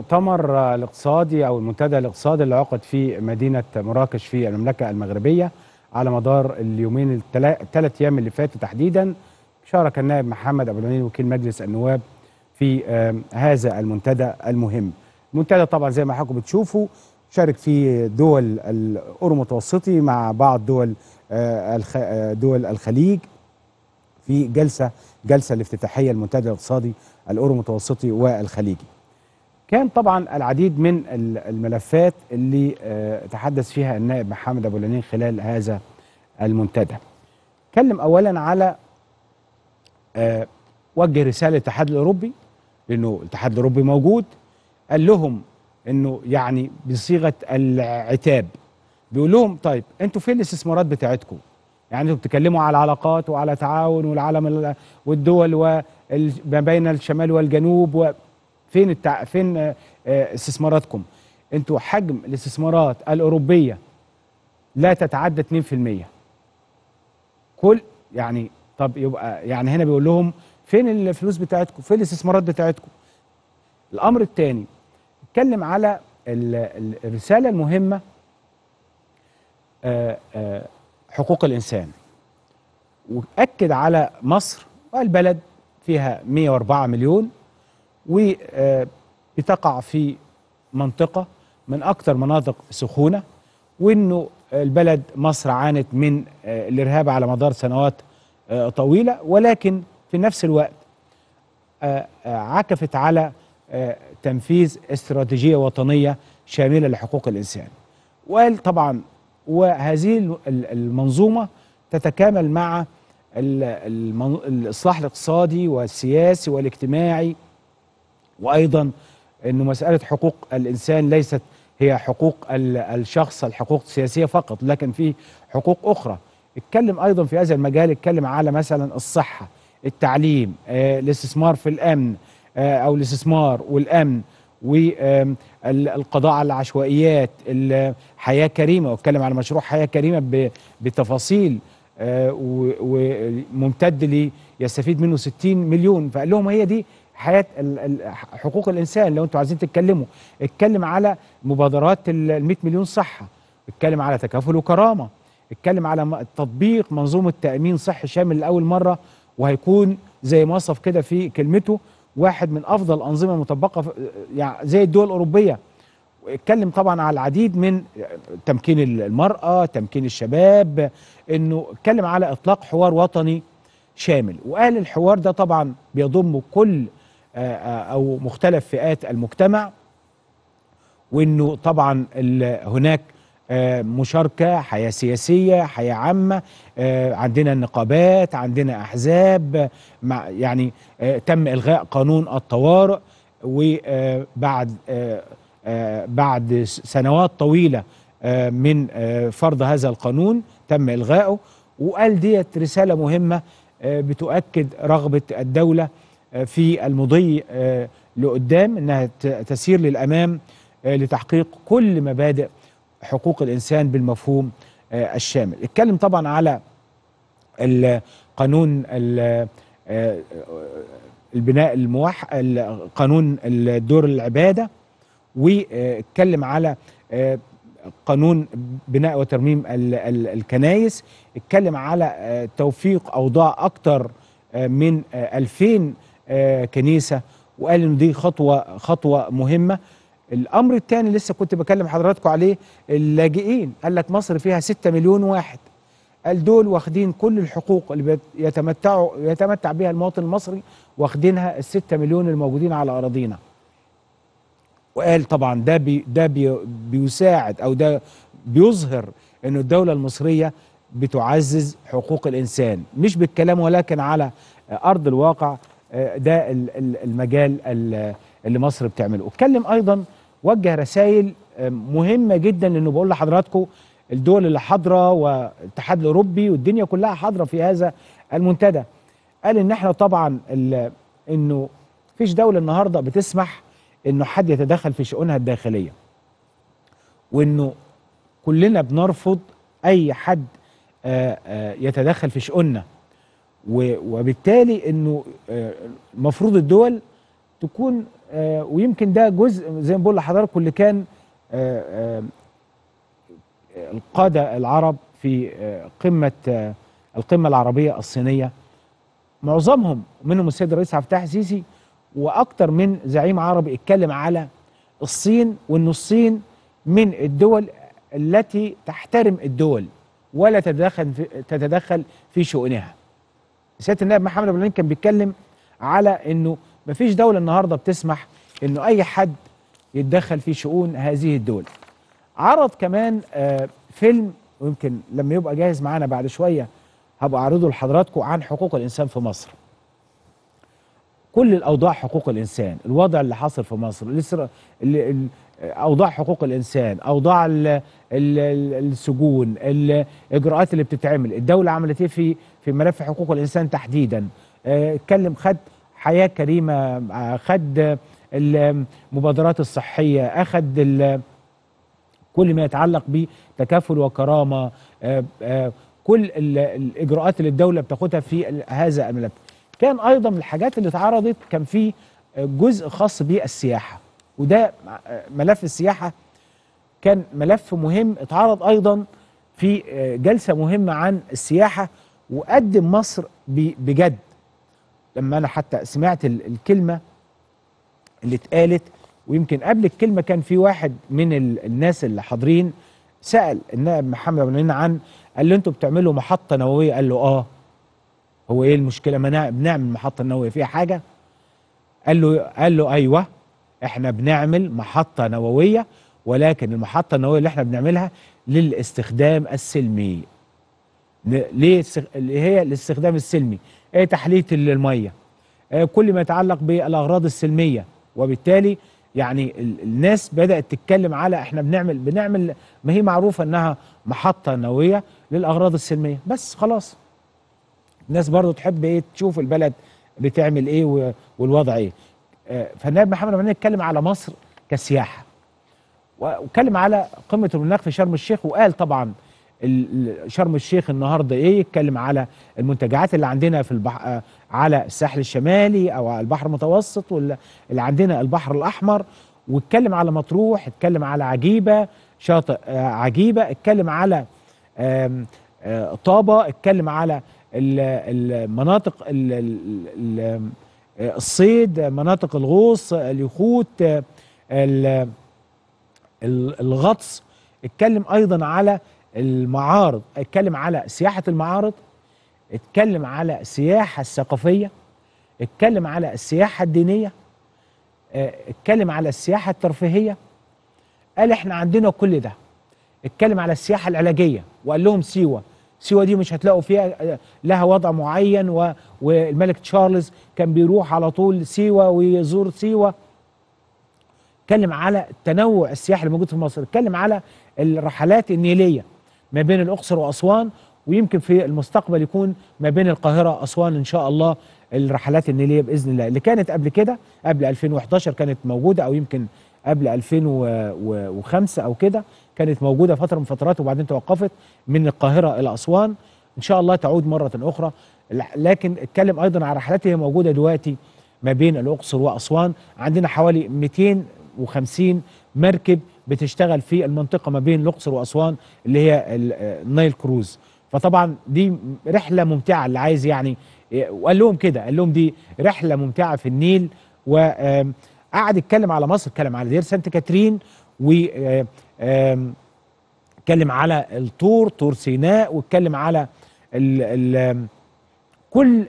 المؤتمر الاقتصادي أو المنتدى الاقتصادي اللي عقد في مدينة مراكش في المملكة المغربية على مدار اليومين الثلاث أيام اللي فاتوا تحديدا شارك النائب محمد أبو العنين وكيل مجلس النواب في هذا المنتدى المهم المنتدى طبعا زي ما حضراتكم بتشوفوا شارك فيه دول الأورو المتوسطي مع بعض دول آه، آه، دول الخليج في جلسة جلسة الافتتاحية المنتدى الاقتصادي الأورو المتوسطي والخليجي كان طبعا العديد من الملفات اللي آه، تحدث فيها النائب محمد ابو لنين خلال هذا المنتدى اتكلم اولا على آه، وجه رساله للاتحاد الاوروبي لانه الاتحاد الاوروبي موجود قال لهم انه يعني بصيغه العتاب بيقول لهم طيب انتوا فين الاستثمارات بتاعتكم؟ يعني انتوا بتتكلموا على العلاقات وعلى تعاون والعالم والدول وما بين الشمال والجنوب و... فين التع... فين آه، آه، استثماراتكم انتوا حجم الاستثمارات الاوروبيه لا تتعدى 2% كل يعني طب يبقى يعني هنا بيقول لهم فين الفلوس بتاعتكم فين الاستثمارات بتاعتكم الامر الثاني اتكلم على الرساله المهمه آه، حقوق الانسان واكد على مصر والبلد فيها 104 مليون وبتقع آه، في منطقة من أكثر مناطق سخونة وإنه البلد مصر عانت من آه، الإرهاب على مدار سنوات آه، طويلة ولكن في نفس الوقت عكفت على تنفيذ استراتيجية وطنية شاملة لحقوق الإنسان وقال طبعا وهذه المنظومة تتكامل مع الإصلاح الاقتصادي والسياسي والاجتماعي وايضا انه مساله حقوق الانسان ليست هي حقوق الشخص الحقوق السياسيه فقط لكن في حقوق اخرى اتكلم ايضا في هذا المجال اتكلم على مثلا الصحه التعليم آه، الاستثمار في الامن آه، او الاستثمار والامن والقضاء على العشوائيات حياه كريمه واتكلم على مشروع حياه كريمه بتفاصيل آه، وممتد لي يستفيد منه 60 مليون فقال لهم هي دي حياه حقوق الانسان لو انتوا عايزين تتكلموا اتكلم على مبادرات ال 100 مليون صحه اتكلم على تكافل وكرامه اتكلم على تطبيق منظومه تامين صحي شامل لاول مره وهيكون زي ما وصف كده في كلمته واحد من افضل الانظمه المطبقه يعني زي الدول الاوروبيه اتكلم طبعا على العديد من تمكين المراه تمكين الشباب انه اتكلم على اطلاق حوار وطني شامل واهل الحوار ده طبعا بيضم كل آه، آه، او مختلف فئات المجتمع وانه طبعا هناك آه، مشاركه حياه سياسيه حياه عامه عندنا نقابات عندنا احزاب مع يعني تم الغاء قانون الطوارئ وبعد بعد سنوات طويله من فرض هذا القانون تم الغائه وقال ديت رساله مهمه بتؤكد رغبه الدوله في المضي آه، لقدام انها تسير للامام آه، لتحقيق كل مبادئ حقوق الانسان بالمفهوم آه، الشامل. اتكلم طبعا على القانون البناء الموحد قانون الدور العباده واتكلم على قانون بناء وترميم الكنايس اتكلم على توفيق اوضاع اكثر من 2000 آه، كنيسه وقال ان دي خطوه خطوه مهمه الامر الثاني لسه كنت بكلم حضراتكم عليه اللاجئين قال لك مصر فيها 6 مليون واحد قال دول واخدين كل الحقوق اللي يتمتعوا يتمتع بها المواطن المصري واخدينها ال 6 مليون الموجودين على اراضينا وقال طبعا ده بي ده بي بيساعد او ده بيظهر ان الدوله المصريه بتعزز حقوق الانسان مش بالكلام ولكن على ارض الواقع آه، ده المجال اللي مصر بتعمله اتكلم ايضا وجه رسائل آه، مهمه جدا لانه بقول لحضراتكم الدول اللي حاضره والاتحاد الاوروبي والدنيا كلها حاضره في هذا المنتدى قال ان احنا طبعا انه فيش دوله النهارده بتسمح انه حد يتدخل في شؤونها الداخليه وانه كلنا بنرفض اي حد آه، يتدخل في شؤوننا وبالتالي انه المفروض آه، الدول تكون آه، ويمكن ده جزء زي ما بقول لحضراتكم اللي كان آه، القاده العرب في قمه القمه العربيه الصينيه معظمهم منهم السيد الرئيس عبد الفتاح السيسي واكثر من زعيم عربي اتكلم على الصين وان الصين من الدول التي تحترم الدول ولا تتدخل في, تتدخل في شؤونها سياده النائب محمد ابو كان بيتكلم على انه مفيش دوله النهارده بتسمح انه اي حد يتدخل في شؤون هذه الدول. عرض كمان آه فيلم ويمكن لما يبقى جاهز معانا بعد شويه هبقى اعرضه لحضراتكم عن حقوق الانسان في مصر. كل الاوضاع حقوق الانسان، الوضع اللي حاصل في مصر، الاسر... اوضاع حقوق الانسان، اوضاع الـ الـ السجون، الاجراءات اللي بتتعمل، الدوله عملت ايه في في ملف حقوق الانسان تحديدا اتكلم آه، خد حياه كريمه آه، خد المبادرات الصحيه اخد كل ما يتعلق بتكافل وكرامه آه، كل الاجراءات اللي الدوله بتاخدها في هذا الملف كان ايضا من الحاجات اللي اتعرضت كان في جزء خاص بالسياحه وده ملف السياحه كان ملف مهم اتعرض ايضا في جلسه مهمه عن السياحه وقدم مصر بجد لما انا حتى سمعت الكلمه اللي اتقالت ويمكن قبل الكلمه كان في واحد من الناس اللي حاضرين سال النائب محمد بن عن قال له انتوا بتعملوا محطه نوويه قال له اه هو ايه المشكله ما بنعمل محطه نوويه فيها حاجه قال له قال له ايوه احنا بنعمل محطه نوويه ولكن المحطه النوويه اللي احنا بنعملها للاستخدام السلمي ليه اللي هي الاستخدام السلمي ايه تحليه الميه ايه كل ما يتعلق بالاغراض السلميه وبالتالي يعني الناس بدات تتكلم على احنا بنعمل بنعمل ما هي معروفه انها محطه نوويه للاغراض السلميه بس خلاص الناس برضو تحب ايه تشوف البلد بتعمل ايه والوضع ايه اه، فالنائب محمد رمضان اتكلم على مصر كسياحه واتكلم على قمه المناخ في شرم الشيخ وقال طبعا شرم الشيخ النهارده ايه يتكلم على المنتجعات اللي عندنا في البحر على الساحل الشمالي او على البحر المتوسط واللي عندنا البحر الاحمر واتكلم على مطروح اتكلم على عجيبه شاطئ آه، عجيبه اتكلم على آه، طابه اتكلم على المناطق آه، الصيد مناطق الغوص اليخوت الغطس اتكلم ايضا على المعارض اتكلم على سياحه المعارض اتكلم على السياحه الثقافيه اتكلم على السياحه الدينيه آه، اتكلم على السياحه الترفيهيه قال احنا عندنا كل ده اتكلم على السياحه العلاجيه وقال لهم سيوه سيوه دي مش هتلاقوا فيها آه، لها وضع معين و... والملك تشارلز كان بيروح على طول سيوه ويزور سيوه اتكلم على التنوع السياحي اللي موجود في مصر اتكلم على الرحلات النيليه ما بين الأقصر وأسوان ويمكن في المستقبل يكون ما بين القاهرة أسوان إن شاء الله الرحلات النيلية بإذن الله اللي كانت قبل كده قبل 2011 كانت موجودة أو يمكن قبل 2005 أو كده كانت موجودة فترة من فترات وبعدين توقفت من القاهرة إلى أسوان إن شاء الله تعود مرة أخرى لكن اتكلم أيضا عن رحلات هي موجودة دلوقتي ما بين الأقصر وأسوان عندنا حوالي 250 مركب بتشتغل في المنطقه ما بين الاقصر واسوان اللي هي النايل آه، كروز فطبعا دي رحله ممتعه اللي عايز يعني آه، وقال لهم كده قال لهم دي رحله ممتعه في النيل وقعد يتكلم على مصر اتكلم على دير سانت كاترين و آه، اتكلم على الطور طور سيناء واتكلم على الـ الـ كل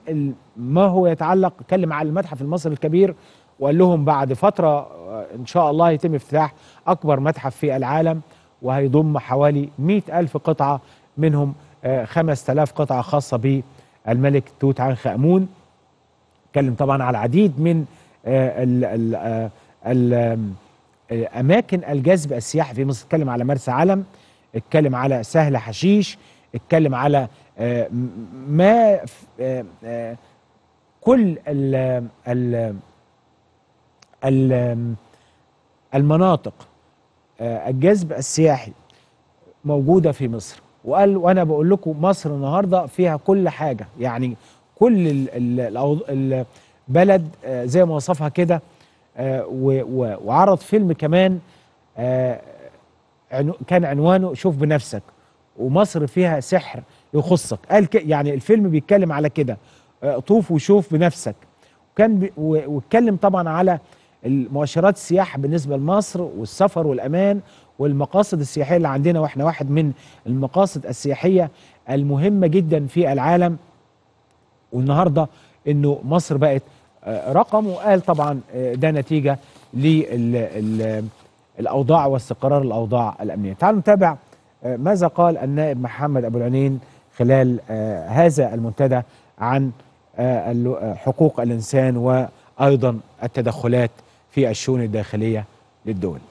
ما هو يتعلق اتكلم على المتحف المصري الكبير وقال لهم بعد فترة آه، إن شاء الله يتم افتتاح أكبر متحف في العالم وهيضم حوالي 100 ألف قطعة منهم 5000 آه، قطعة خاصة بالملك توت عنخ آمون اتكلم طبعا على العديد من آه، ال ال ال اماكن الجذب السياحي في مصر اتكلم على مرسى علم اتكلم على سهل حشيش اتكلم على ما كل ال ال المناطق آه، الجذب السياحي موجودة في مصر وقال وأنا بقول لكم مصر النهاردة فيها كل حاجة يعني كل البلد آه، زي ما وصفها كده آه، وعرض فيلم كمان كان عنوانه شوف بنفسك ومصر فيها سحر يخصك قال يعني الفيلم بيتكلم على كده طوف وشوف بنفسك وكان واتكلم طبعا على المؤشرات السياحه بالنسبه لمصر والسفر والامان والمقاصد السياحيه اللي عندنا واحنا واحد من المقاصد السياحيه المهمه جدا في العالم والنهارده انه مصر بقت آه، رقم وقال طبعا آه، ده نتيجه للاوضاع واستقرار الاوضاع الامنيه. تعالوا نتابع آه، ماذا قال النائب محمد ابو العنين خلال هذا المنتدى عن حقوق الانسان وايضا التدخلات في الشؤون الداخلية للدول